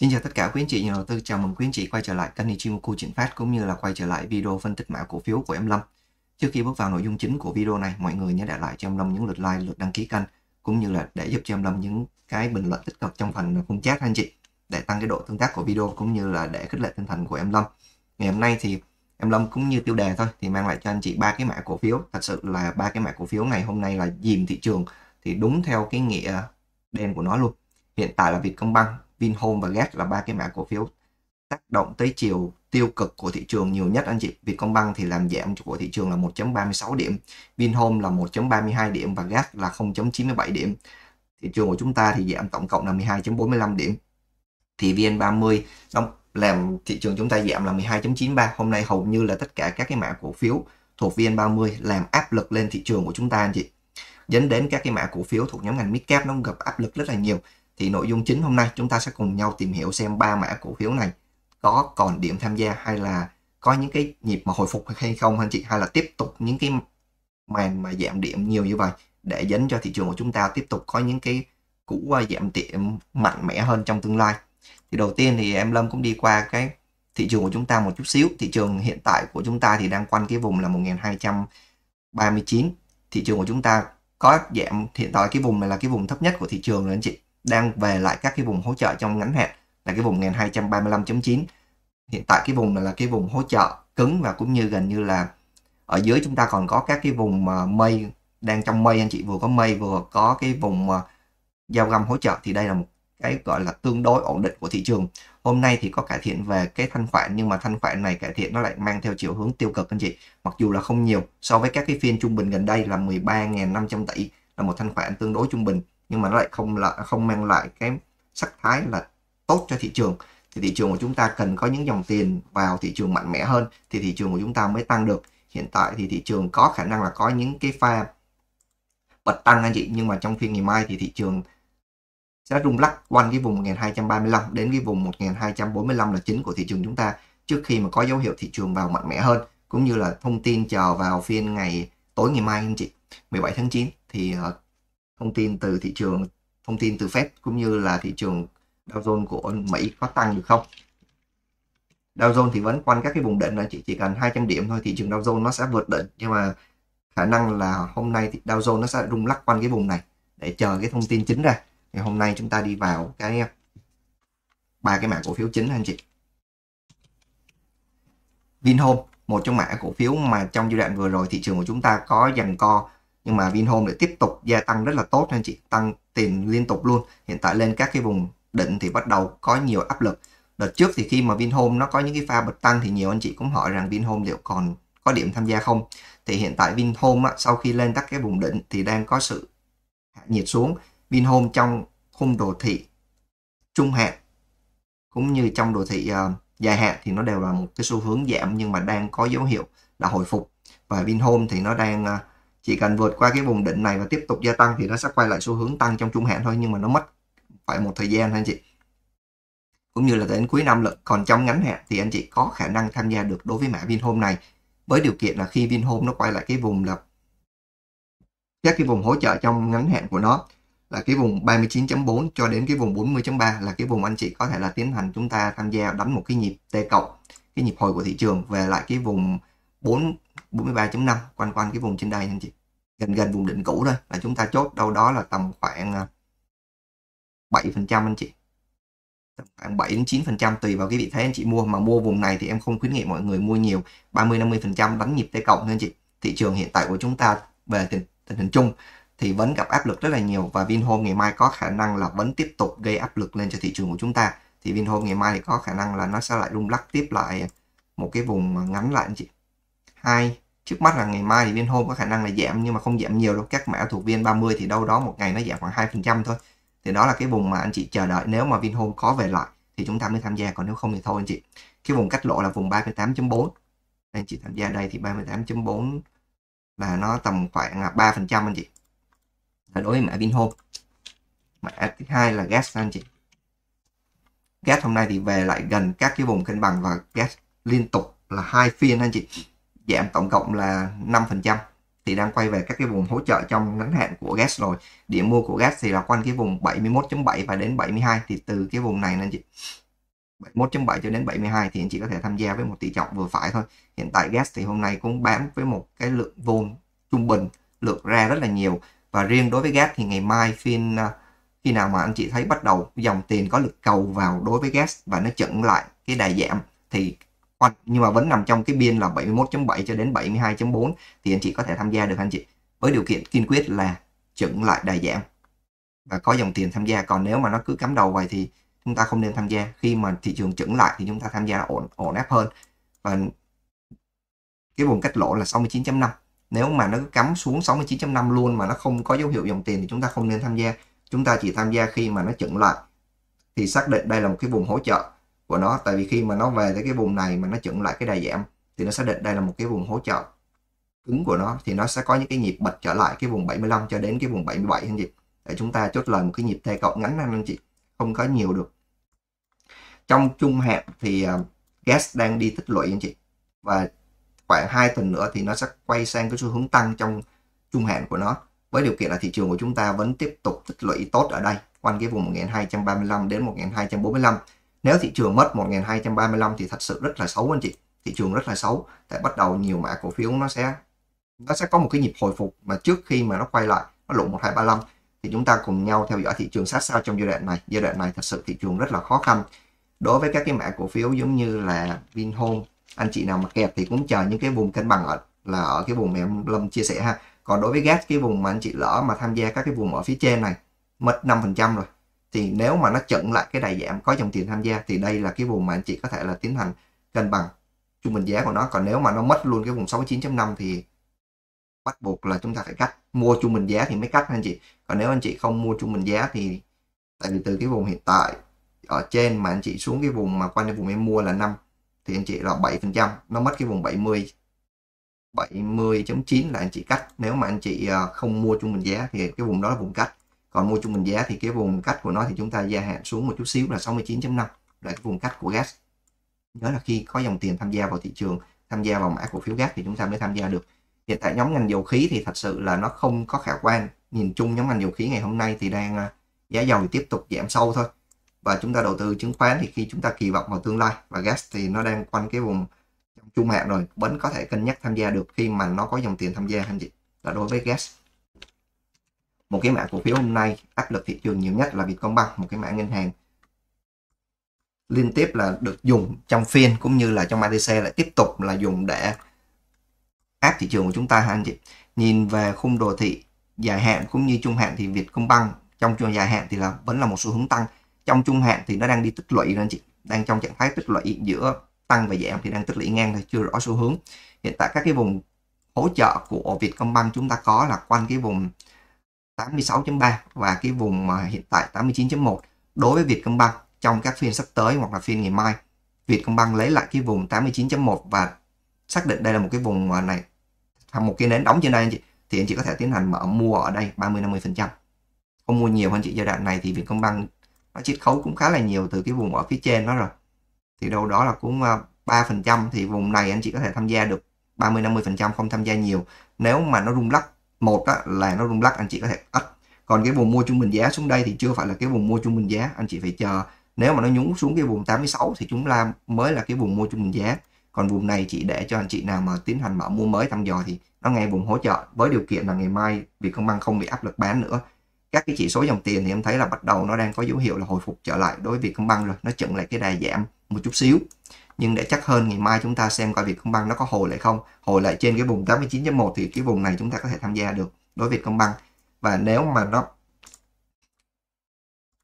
Xin chào tất cả quý anh chị nhà đầu tư, chào mừng quý anh chị quay trở lại kênh Ichimoku chuyển phát cũng như là quay trở lại video phân tích mã cổ phiếu của em Lâm. Trước khi bước vào nội dung chính của video này, mọi người nhớ để lại cho em Lâm những lượt like, lượt đăng ký kênh cũng như là để giúp cho em Lâm những cái bình luận tích cực trong phần khung chat anh chị để tăng cái độ tương tác của video cũng như là để khích lệ tinh thần của em Lâm. Ngày hôm nay thì em Lâm cũng như tiêu đề thôi thì mang lại cho anh chị ba cái mã cổ phiếu. Thật sự là ba cái mã cổ phiếu ngày hôm nay là dìm thị trường thì đúng theo cái nghĩa đen của nó luôn. Hiện tại là việt công băng Vinhome và GET là ba cái mã cổ phiếu tác động tới chiều tiêu cực của thị trường nhiều nhất anh chị. Vietcombank thì làm giảm của thị trường là 1.36 điểm, Vinhome là 1.32 điểm và GAS là 0.97 điểm. Thị trường của chúng ta thì giảm tổng cộng là 12.45 điểm. Thì VN30 nó làm thị trường chúng ta giảm là 12.93. Hôm nay hầu như là tất cả các cái mã cổ phiếu thuộc VN30 làm áp lực lên thị trường của chúng ta anh chị. Dẫn đến các cái mã cổ phiếu thuộc nhóm ngành mid nó gặp áp lực rất là nhiều thì nội dung chính hôm nay chúng ta sẽ cùng nhau tìm hiểu xem ba mã cổ phiếu này có còn điểm tham gia hay là có những cái nhịp mà hồi phục hay không anh chị hay là tiếp tục những cái màn mà giảm điểm nhiều như vậy để dẫn cho thị trường của chúng ta tiếp tục có những cái cũ à, giảm điểm mạnh mẽ hơn trong tương lai thì đầu tiên thì em Lâm cũng đi qua cái thị trường của chúng ta một chút xíu thị trường hiện tại của chúng ta thì đang quanh cái vùng là 1239 thị trường của chúng ta có giảm hiện tại cái vùng này là cái vùng thấp nhất của thị trường rồi anh chị đang về lại các cái vùng hỗ trợ trong ngắn hạn là cái vùng 1235.9 hiện tại cái vùng này là cái vùng hỗ trợ cứng và cũng như gần như là ở dưới chúng ta còn có các cái vùng mà mây đang trong mây anh chị vừa có mây vừa có cái vùng mà giao găm hỗ trợ thì đây là một cái gọi là tương đối ổn định của thị trường hôm nay thì có cải thiện về cái thanh khoản nhưng mà thanh khoản này cải thiện nó lại mang theo chiều hướng tiêu cực anh chị mặc dù là không nhiều so với các cái phiên trung bình gần đây là 13.500 tỷ là một thanh khoản tương đối trung bình nhưng mà nó lại không là không mang lại cái sắc thái là tốt cho thị trường thì thị trường của chúng ta cần có những dòng tiền vào thị trường mạnh mẽ hơn thì thị trường của chúng ta mới tăng được hiện tại thì thị trường có khả năng là có những cái pha bật tăng anh chị nhưng mà trong phiên ngày mai thì thị trường sẽ rung lắc quanh cái vùng 1235 đến cái vùng 1245 là chính của thị trường chúng ta trước khi mà có dấu hiệu thị trường vào mạnh mẽ hơn cũng như là thông tin chờ vào phiên ngày tối ngày mai anh chị 17 tháng 9 thì ờ, thông tin từ thị trường thông tin từ Fed cũng như là thị trường Dow Jones của Mỹ có tăng được không Dow Jones thì vẫn quanh các cái vùng đỉnh là chỉ chỉ cần 200 điểm thôi thị trường Dow Jones nó sẽ vượt đỉnh nhưng mà khả năng là hôm nay thì Dow Jones nó sẽ rung lắc quanh cái vùng này để chờ cái thông tin chính ra thì hôm nay chúng ta đi vào cái ba cái mã cổ phiếu chính anh chị Vinhome một trong mã cổ phiếu mà trong giai đoạn vừa rồi thị trường của chúng ta có dành co nhưng mà Vinhome để tiếp tục gia tăng rất là tốt anh chị tăng tiền liên tục luôn hiện tại lên các cái vùng định thì bắt đầu có nhiều áp lực đợt trước thì khi mà Vinhome nó có những cái pha bật tăng thì nhiều anh chị cũng hỏi rằng Vinhome liệu còn có điểm tham gia không thì hiện tại Vinhome á, sau khi lên các cái vùng định thì đang có sự hạ nhiệt xuống Vinhome trong khung đồ thị trung hạn cũng như trong đồ thị uh, dài hạn thì nó đều là một cái xu hướng giảm nhưng mà đang có dấu hiệu là hồi phục và Vinhome thì nó đang uh, chỉ cần vượt qua cái vùng đỉnh này và tiếp tục gia tăng thì nó sẽ quay lại xu hướng tăng trong trung hạn thôi nhưng mà nó mất phải một thời gian anh chị cũng như là đến cuối năm lận còn trong ngắn hạn thì anh chị có khả năng tham gia được đối với mã Vinhome này với điều kiện là khi Vinhome nó quay lại cái vùng là các cái vùng hỗ trợ trong ngắn hạn của nó là cái vùng 39.4 cho đến cái vùng 40.3 là cái vùng anh chị có thể là tiến hành chúng ta tham gia đánh một cái nhịp T cộng cái nhịp hồi của thị trường về lại cái vùng 4 43.5 quanh quanh cái vùng trên đây anh chị gần gần vùng đỉnh cũ thôi là chúng ta chốt đâu đó là tầm khoảng 7 à, phần trăm anh chị tầm khoảng 7 đến 9 phần trăm tùy vào cái vị thế anh chị mua mà mua vùng này thì em không khuyến nghị mọi người mua nhiều 30 50 phần trăm đánh nhịp tay cộng nên chị thị trường hiện tại của chúng ta về tình, tình hình chung thì vẫn gặp áp lực rất là nhiều và Vinhome ngày mai có khả năng là vẫn tiếp tục gây áp lực lên cho thị trường của chúng ta thì Vinhome ngày mai thì có khả năng là nó sẽ lại rung lắc tiếp lại một cái vùng ngắn lại anh chị hai trước mắt là ngày mai thì Vinhome có khả năng là giảm nhưng mà không giảm nhiều đâu các mã thuộc VN30 thì đâu đó một ngày nó giảm khoảng 2% thôi thì đó là cái vùng mà anh chị chờ đợi nếu mà Vinhome có về lại thì chúng ta mới tham gia còn nếu không thì thôi anh chị cái vùng cách lỗ là vùng 38.4 anh chị tham gia đây thì 38.4 là nó tầm khoảng 3% à, anh chị là đối với mã Vinhome mã thứ hai là gas anh chị gas hôm nay thì về lại gần các cái vùng cân bằng và gas liên tục là hai phiên anh chị giảm tổng cộng là 5% thì đang quay về các cái vùng hỗ trợ trong ngắn hạn của gas rồi điểm mua của gas thì là quanh cái vùng 71.7 và đến 72 thì từ cái vùng này nên chị 71.7 cho đến 72 thì anh chị có thể tham gia với một tỷ trọng vừa phải thôi hiện tại gas thì hôm nay cũng bán với một cái lượng vốn trung bình lượng ra rất là nhiều và riêng đối với gas thì ngày mai phiên à, khi nào mà anh chị thấy bắt đầu dòng tiền có lực cầu vào đối với gas và nó chững lại cái đà giảm thì hoặc nhưng mà vẫn nằm trong cái biên là 71.7 cho đến 72.4 thì anh chị có thể tham gia được anh chị với điều kiện kiên quyết là chuẩn lại đà giảm và có dòng tiền tham gia còn nếu mà nó cứ cắm đầu vậy thì chúng ta không nên tham gia khi mà thị trường chuẩn lại thì chúng ta tham gia ổn ổn áp hơn và cái vùng cách lỗ là 69.5 nếu mà nó cứ cắm xuống 69.5 luôn mà nó không có dấu hiệu dòng tiền thì chúng ta không nên tham gia chúng ta chỉ tham gia khi mà nó chuẩn lại thì xác định đây là một cái vùng hỗ trợ của nó tại vì khi mà nó về tới cái vùng này mà nó chuẩn lại cái đà giảm thì nó xác định đây là một cái vùng hỗ trợ cứng của nó thì nó sẽ có những cái nhịp bật trở lại cái vùng 75 cho đến cái vùng 77 anh chị để chúng ta chốt lời một cái nhịp T cộng ngắn anh chị không có nhiều được trong trung hạn thì uh, gas đang đi tích lũy anh chị và khoảng 2 tuần nữa thì nó sẽ quay sang cái xu hướng tăng trong trung hạn của nó với điều kiện là thị trường của chúng ta vẫn tiếp tục tích lũy tốt ở đây quanh cái vùng 1235 đến 1245 nếu thị trường mất 1.235 thì thật sự rất là xấu anh chị. Thị trường rất là xấu. Tại bắt đầu nhiều mã cổ phiếu nó sẽ nó sẽ có một cái nhịp hồi phục mà trước khi mà nó quay lại nó lụng 1235 thì chúng ta cùng nhau theo dõi thị trường sát sao trong giai đoạn này. Giai đoạn này thật sự thị trường rất là khó khăn. Đối với các cái mã cổ phiếu giống như là Vinhome, anh chị nào mà kẹp thì cũng chờ những cái vùng cân bằng ở là ở cái vùng mà em Lâm chia sẻ ha. Còn đối với gas cái vùng mà anh chị lỡ mà tham gia các cái vùng ở phía trên này mất 5% rồi thì nếu mà nó chận lại cái đà giảm có dòng tiền tham gia thì đây là cái vùng mà anh chị có thể là tiến hành cân bằng trung bình giá của nó còn nếu mà nó mất luôn cái vùng 69.5 thì bắt buộc là chúng ta phải cắt mua trung bình giá thì mới cắt anh chị còn nếu anh chị không mua trung bình giá thì tại vì từ cái vùng hiện tại ở trên mà anh chị xuống cái vùng mà quanh cái vùng em mua là 5 thì anh chị là 7% nó mất cái vùng 70 70.9 là anh chị cắt nếu mà anh chị ờ, không mua trung bình giá thì cái vùng đó là vùng cắt còn mua trung bình giá thì cái vùng cách của nó thì chúng ta gia hạn xuống một chút xíu là 69.5 là cái vùng cách của gas nhớ là khi có dòng tiền tham gia vào thị trường tham gia vào mã cổ phiếu gas thì chúng ta mới tham gia được hiện tại nhóm ngành dầu khí thì thật sự là nó không có khả quan nhìn chung nhóm ngành dầu khí ngày hôm nay thì đang à, giá dầu tiếp tục giảm sâu thôi và chúng ta đầu tư chứng khoán thì khi chúng ta kỳ vọng vào tương lai và gas thì nó đang quanh cái vùng trung hạn rồi vẫn có thể cân nhắc tham gia được khi mà nó có dòng tiền tham gia anh chị là đối với gas một cái mã cổ phiếu hôm nay áp lực thị trường nhiều nhất là Vietcombank một cái mã ngân hàng liên tiếp là được dùng trong phiên cũng như là trong ATC lại tiếp tục là dùng để áp thị trường của chúng ta hả anh chị nhìn về khung đồ thị dài hạn cũng như trung hạn thì Vietcombank trong trường dài hạn thì là vẫn là một xu hướng tăng trong trung hạn thì nó đang đi tích lũy đó anh chị đang trong trạng thái tích lũy giữa tăng và giảm thì đang tích lũy ngang thôi chưa rõ xu hướng hiện tại các cái vùng hỗ trợ của Vietcombank chúng ta có là quanh cái vùng 86.3 và cái vùng mà hiện tại 89.1 đối với Vietcombank trong các phiên sắp tới hoặc là phiên ngày mai Vietcombank lấy lại cái vùng 89.1 và xác định đây là một cái vùng này hoặc một cái nến đóng trên đây anh chị thì anh chị có thể tiến hành mở mua ở đây 30 50 phần trăm không mua nhiều anh chị giai đoạn này thì Vietcombank nó chiết khấu cũng khá là nhiều từ cái vùng ở phía trên đó rồi thì đâu đó là cũng 3 à, phần trăm thì vùng này anh chị có thể tham gia được 30 50 phần trăm không tham gia nhiều nếu mà nó rung lắc một á, là nó rung lắc anh chị có thể ít còn cái vùng mua trung bình giá xuống đây thì chưa phải là cái vùng mua trung bình giá anh chị phải chờ nếu mà nó nhúng xuống cái vùng 86 thì chúng ta mới là cái vùng mua trung bình giá còn vùng này chị để cho anh chị nào mà tiến hành mở mua mới thăm dò thì nó ngay vùng hỗ trợ với điều kiện là ngày mai công băng không bị áp lực bán nữa các cái chỉ số dòng tiền thì em thấy là bắt đầu nó đang có dấu hiệu là hồi phục trở lại đối với công băng rồi nó chặn lại cái đà giảm một chút xíu nhưng để chắc hơn ngày mai chúng ta xem coi băng nó có hồi lại không hồi lại trên cái vùng 89.1 thì cái vùng này chúng ta có thể tham gia được đối với công băng và nếu mà nó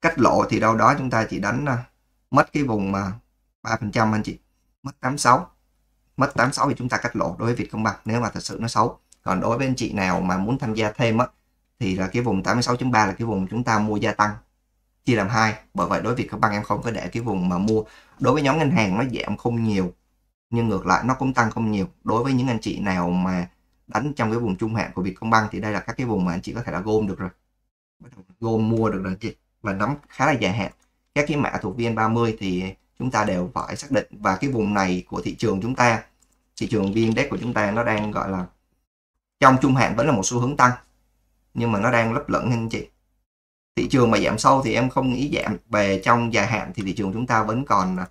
cách lộ thì đâu đó chúng ta chỉ đánh à, mất cái vùng mà ba phần trăm anh chị mất 86 mất 86 thì chúng ta cắt lỗ đối với việc công Vietcombank nếu mà thật sự nó xấu còn đối với anh chị nào mà muốn tham gia thêm á thì là cái vùng 86.3 là cái vùng chúng ta mua gia tăng chia làm hai bởi vậy đối với các bạn em không có để cái vùng mà mua đối với nhóm ngân hàng nó giảm không nhiều nhưng ngược lại nó cũng tăng không nhiều đối với những anh chị nào mà đánh trong cái vùng trung hạn của Vietcombank thì đây là các cái vùng mà anh chị có thể là gom được rồi gom mua được rồi chị và nắm khá là dài hạn các cái mã thuộc VN30 thì chúng ta đều phải xác định và cái vùng này của thị trường chúng ta thị trường viên index của chúng ta nó đang gọi là trong trung hạn vẫn là một xu hướng tăng nhưng mà nó đang lấp lẫn anh chị thị trường mà giảm sâu thì em không nghĩ giảm về trong dài hạn thì thị trường chúng ta vẫn còn à,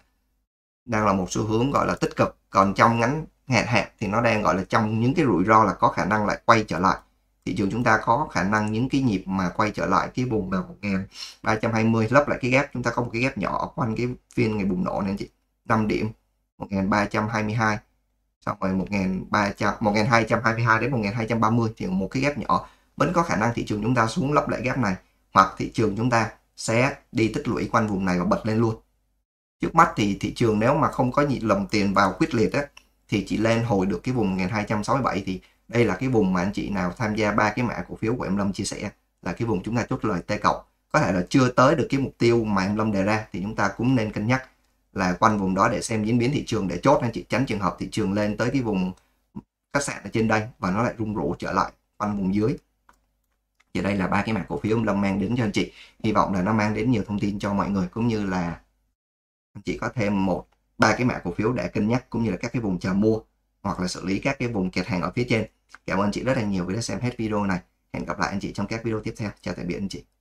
đang là một xu hướng gọi là tích cực còn trong ngắn hạn hạn thì nó đang gọi là trong những cái rủi ro là có khả năng lại quay trở lại thị trường chúng ta có khả năng những cái nhịp mà quay trở lại cái vùng là 1320 lấp lại cái gap chúng ta có một cái gap nhỏ quanh cái phiên ngày bùng nổ nên chị 5 điểm 1322 xong rồi 1300 1222 đến 1230 thì một cái gap nhỏ vẫn có khả năng thị trường chúng ta xuống lấp lại gap này hoặc thị trường chúng ta sẽ đi tích lũy quanh vùng này và bật lên luôn trước mắt thì thị trường nếu mà không có nhịp lồng tiền vào quyết liệt á, thì chỉ lên hồi được cái vùng 1267 thì đây là cái vùng mà anh chị nào tham gia ba cái mã cổ phiếu của em Lâm chia sẻ là cái vùng chúng ta chốt lời T cộng có thể là chưa tới được cái mục tiêu mà em Lâm đề ra thì chúng ta cũng nên cân nhắc là quanh vùng đó để xem diễn biến thị trường để chốt anh chị tránh trường hợp thị trường lên tới cái vùng khách sạn ở trên đây và nó lại rung rũ trở lại quanh vùng dưới thì đây là ba cái mã cổ phiếu ông long mang đến cho anh chị hy vọng là nó mang đến nhiều thông tin cho mọi người cũng như là anh chị có thêm một ba cái mã cổ phiếu để cân nhắc cũng như là các cái vùng chờ mua hoặc là xử lý các cái vùng kẹt hàng ở phía trên cảm ơn anh chị rất là nhiều vì đã xem hết video này hẹn gặp lại anh chị trong các video tiếp theo chào tạm biệt anh chị